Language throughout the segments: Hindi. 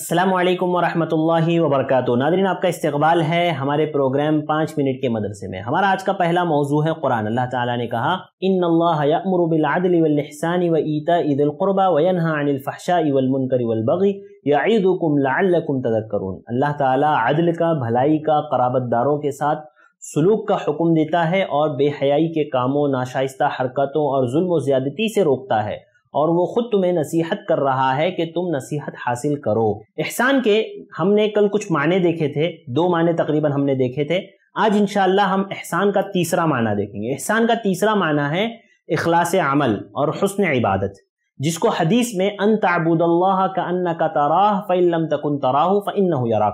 असलम वरहमल वबरक नादरीन आपका इस्तबाल है हमारे प्रोग्राम पाँच मिनट के मदरसे में हमारा आज का पहला मौजू है कुरान अल्लाह ताला ने कहा इन अल्लाहमरबिलदलसान व ईता ईदुलक़ुरबा वनहा अनिलफ़ाशा इवलमनकर वलबगी यादुकुम लाकुम तदक्करून अल्लाह ताला अदल का भलाई का कराबत दारों के साथ सलूक का हुक्म देता है और बेहयाई के कामों नाशाइस्ता हरकतों और जुल्म ज़्यादती से रोकता है और वो ख़ुद तुम्हें नसीहत कर रहा है कि तुम नसीहत हासिल करो एहसान के हमने कल कुछ माने देखे थे दो माने तकरीबन हमने देखे थे आज इनशा हम एहसान का तीसरा माना देखेंगे एहसान का तीसरा माना है अखलास अमल और हसन इबादत जिसको हदीस में अन ताबूदल्ला का अन्न का तराह फ़ैलम तकन तराह फ़ैन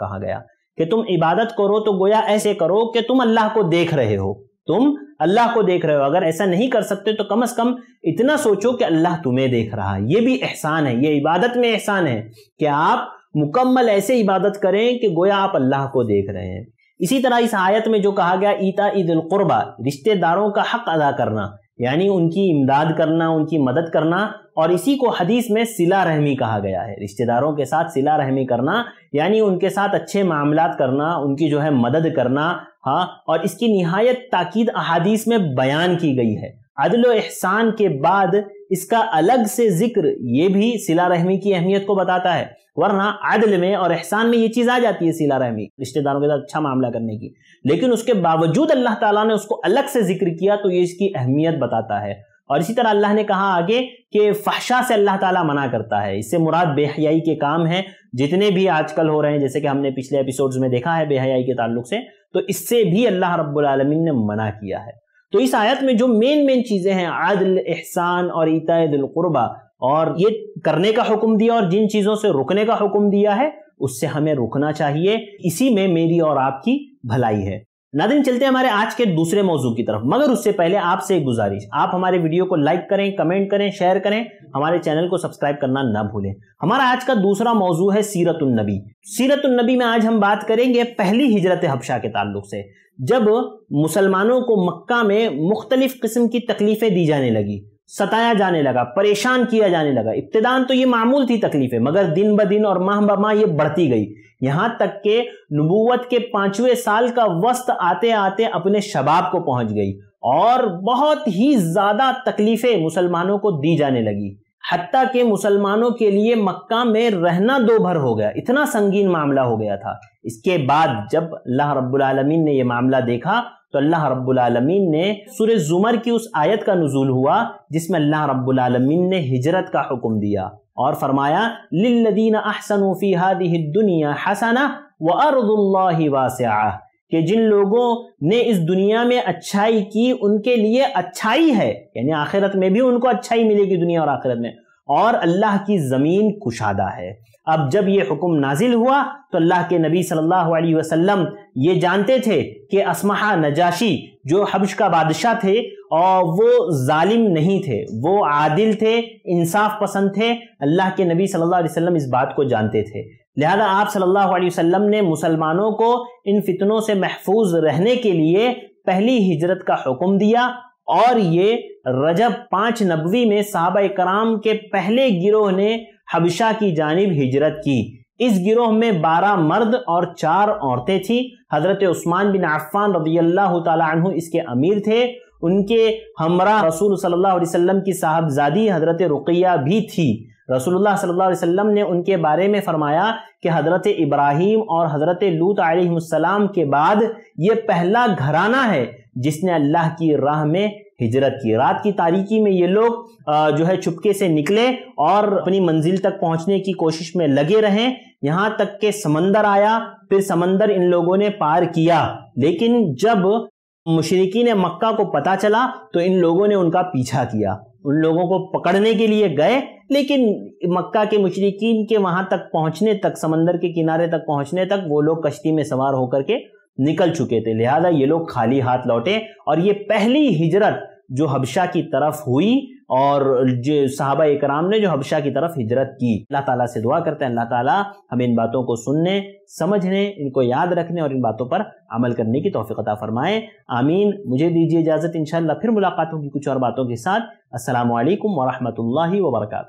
कहा गया कि तुम इबादत करो तो गोया ऐसे करो कि तुम अल्लाह को देख रहे हो तुम अल्लाह को देख रहे हो अगर ऐसा नहीं कर सकते तो कम से कम इतना सोचो कि अल्लाह तुम्हें देख रहा है ये भी एहसान है ये इबादत में एहसान है कि आप मुकम्मल ऐसे इबादत करें कि गोया आप अल्लाह को देख रहे हैं इसी तरह इस आयत में जो कहा गया ईता ईद ईदुल्कुरबा रिश्तेदारों का हक अदा करना यानी उनकी इमदाद करना उनकी मदद करना और इसी को हदीस में सिला रहमी कहा गया है रिश्तेदारों के साथ सिला रहमी करना यानी उनके साथ अच्छे मामला करना उनकी जो है मदद करना हाँ और इसकी नहायत ताकीद अहादीस में बयान की गई है अदल एहसान के बाद इसका अलग से जिक्र ये भी सिला रहमी की अहमियत को बताता है वरना अदल में और एहसान में ये चीज़ आ जाती है सिला रहमी रिश्तेदारों के साथ अच्छा मामला करने की लेकिन उसके बावजूद अल्लाह ताला ने उसको अलग से जिक्र किया तो ये इसकी अहमियत बताता है और इसी तरह अल्लाह ने कहा आगे कि फहशा से अल्लाह ताला मना करता है इससे मुराद बेहयाई के काम है जितने भी आजकल हो रहे हैं जैसे कि हमने पिछले एपिसोड्स में देखा है बेहयाई के ताल्लुक से तो इससे भी अल्लाह रब्बुल ने मना किया है तो इस आयत में जो मेन मेन चीज़ें हैं आदल एहसान और ईता और ये करने का हुक्म दिया और जिन चीज़ों से रुकने का हुक्म दिया है उससे हमें रुकना चाहिए इसी में मेरी और आपकी भलाई है नादिन चलते हैं हमारे आज के दूसरे मौजू की तरफ मगर उससे पहले आपसे एक गुजारिश आप हमारे वीडियो को लाइक करें कमेंट करें शेयर करें हमारे चैनल को सब्सक्राइब करना ना भूलें हमारा आज का दूसरा मौजू है सीरतुलनबी सीरतुलनबी में आज हम बात करेंगे पहली हिजरत हबशा के ताल्लुक से जब मुसलमानों को मक्का में मुख्तलिफ किस्म की तकलीफें दी जाने लगी सताया जाने लगा परेशान किया जाने लगा इब्तदान तो ये मामूल थी तकलीफें मगर दिन ब दिन और माह ब माह ये बढ़ती गई यहां तक के नबूवत के पांचवें साल का वस्त आते आते अपने शबाब को पहुंच गई और बहुत ही ज़्यादा तकलीफ़ें मुसलमानों को दी जाने लगी हती के मुसलमानों के लिए मक्का में रहना दो भर हो गया इतना संगीन मामला हो गया था इसके बाद जब अल्लाह रब्बुल रबालमीन ने यह मामला देखा तो अल्लाह रब्बुलमीन ने सुर जुमर की उस आयत का नजूल हुआ जिसमें अल्लाह रबालमीन ने हिजरत का हुक्म दिया और फरमाया लिल्लदीन अहसनफ़ी हादी दुनिया हसना व अरदुल्ल कि जिन लोगों ने इस दुनिया में अच्छाई की उनके लिए अच्छाई है यानी आखिरत में भी उनको अच्छाई मिलेगी दुनिया और आखिरत में और अल्लाह की ज़मीन कुशादा है अब जब ये हुक्म नाजिल हुआ तो अल्लाह के नबी सल्लल्लाहु अलैहि वसल्लम ये जानते थे कि असमहा नजाशी जो हबश का बादशाह थे और वो जालिम नहीं थे वो आदिल थे इंसाफ पसंद थे अल्लाह के नबी सल्लल्लाहु अलैहि वसल्लम इस बात को जानते थे लिहाजा आप सल्लल्लाहु अलैहि वसल्लम ने मुसलमानों को इन फितनों से महफूज रहने के लिए पहली हिजरत का हुक्म दिया और ये रजब पांच नबवी में साहबा कराम के पहले गिरोह ने हबशा की जानब हिजरत की इस गिरोह में बारह मर्द और चार औरतें थीं हज़रत उस्मान बिन अफ़ान रदी इसके अमीर थे उनके हमरा रसूल सल्लल्लाहु अलैहि वसल्लम की साहबजादी हज़रत रुकिया भी थी रसूलुल्लाह सल्लल्लाहु अलैहि वसल्लम ने उनके बारे में फरमाया कि हज़रत इब्राहिम और हज़रत लूत आलम के बाद ये पहला घराना है जिसने अल्लाह की राह में हिजरत की रात की तारीकी में ये लोग जो है छुपके से निकले और अपनी मंजिल तक पहुंचने की कोशिश में लगे रहें यहाँ तक के समंदर आया फिर समंदर इन लोगों ने पार किया लेकिन जब मुशरकी ने मक्का को पता चला तो इन लोगों ने उनका पीछा किया उन लोगों को पकड़ने के लिए गए लेकिन मक्का के मुशरकिन के वहां तक पहुंचने तक समंदर के किनारे तक पहुंचने तक वो लोग कश्ती में सवार होकर के निकल चुके थे लिहाजा ये लोग खाली हाथ लौटे और ये पहली हिजरत जो हबशा की तरफ हुई और जो साहबा इकराम ने जो हबशा की तरफ हिजरत की अल्लाह ताला से दुआ करते हैं अल्लाह ताला हमें इन बातों को सुनने समझने इनको याद रखने और इन बातों पर अमल करने की तोफ़ीकता फरमाएं आमीन मुझे दीजिए इजाज़त इन फिर मुलाकात होगी कुछ और बातों के साथ असल वरहमल वर्का